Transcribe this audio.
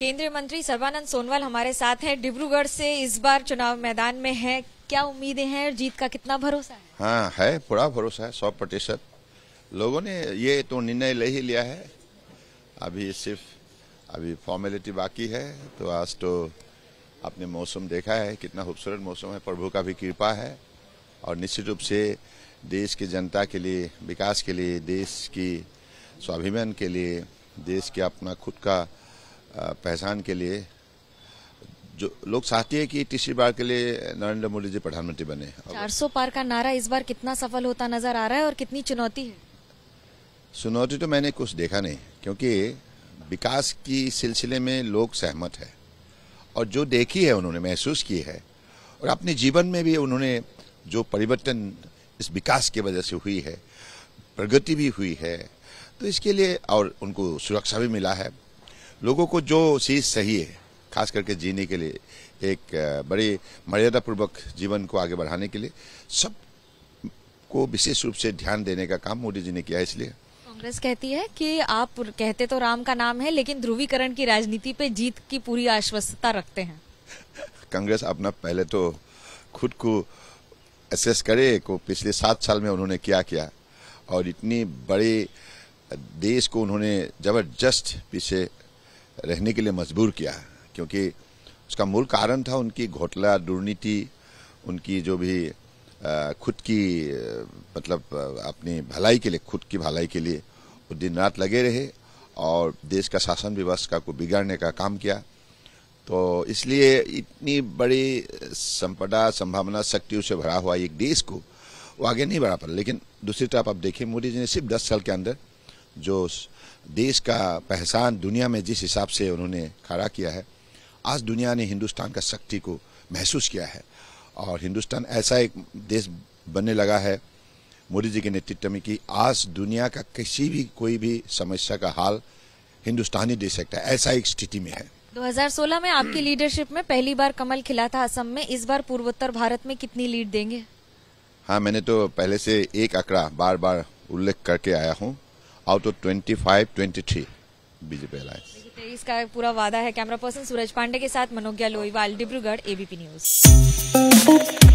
केंद्रीय मंत्री सर्बानंद सोनवाल हमारे साथ हैं डिब्रूगढ़ से इस बार चुनाव मैदान में है क्या उम्मीदें हैं और जीत का कितना भरोसा है हाँ है पूरा भरोसा है सौ प्रतिशत लोगों ने ये तो निर्णय ले ही लिया है अभी सिर्फ अभी फॉर्मेलिटी बाकी है तो आज तो आपने मौसम देखा है कितना खूबसूरत मौसम है प्रभु का भी कृपा है और निश्चित रूप से देश की जनता के लिए विकास के लिए देश की स्वाभिमान के लिए देश के अपना खुद का पहचान के लिए जो लोग चाहती है कि तीसरी बार के लिए नरेंद्र मोदी जी प्रधानमंत्री बने 400 पार का नारा इस बार कितना सफल होता नजर आ रहा है और कितनी चुनौती है चुनौती तो मैंने कुछ देखा नहीं क्योंकि विकास की सिलसिले में लोग सहमत है और जो देखी है उन्होंने महसूस की है और अपने जीवन में भी उन्होंने जो परिवर्तन इस विकास की वजह से हुई है प्रगति भी हुई है तो इसके लिए और उनको सुरक्षा भी मिला है लोगों को जो चीज़ सही है खास करके जीने के लिए एक बड़े मर्यादापूर्वक जीवन को आगे बढ़ाने के लिए सब को विशेष रूप से ध्यान देने का काम मोदी जी ने किया इसलिए कांग्रेस कहती है कि आप कहते तो राम का नाम है लेकिन ध्रुवीकरण की राजनीति पे जीत की पूरी आश्वस्तता रखते हैं कांग्रेस अपना पहले तो खुद को एसेस करे को पिछले सात साल में उन्होंने क्या किया और इतनी बड़े देश को उन्होंने जबरदस्त पीछे रहने के लिए मजबूर किया क्योंकि उसका मूल कारण था उनकी घोटला दुर्नीति उनकी जो भी खुद की मतलब अपनी भलाई के लिए खुद की भलाई के लिए वो दिन रात लगे रहे और देश का शासन व्यवस्था को बिगाड़ने का काम किया तो इसलिए इतनी बड़ी संपदा संभावना शक्तियों से भरा हुआ एक देश को वो आगे नहीं बढ़ा पा लेकिन दूसरी तरफ आप देखिए मोदी जी ने सिर्फ दस साल के अंदर जो देश का पहचान दुनिया में जिस हिसाब से उन्होंने खड़ा किया है आज दुनिया ने हिंदुस्तान का शक्ति को महसूस किया है और हिंदुस्तान ऐसा एक देश बनने लगा है मोदी जी के नेतृत्व में कि आज दुनिया का किसी भी कोई भी समस्या का हाल हिंदुस्तानी दे सकता है ऐसा एक स्थिति में है 2016 में आपकी लीडरशिप में पहली बार कमल खिला था असम में इस बार पूर्वोत्तर भारत में कितनी लीड देंगे हाँ मैंने तो पहले से एक आंकड़ा बार बार उल्लेख करके आया हूँ out of twenty five twenty three BJP alliance तेईस का पूरा वादा है कैमरा पर्सन सूरज पांडे के साथ मनोज्ञा लोईवाल डिब्रूगढ़ एबीपी न्यूज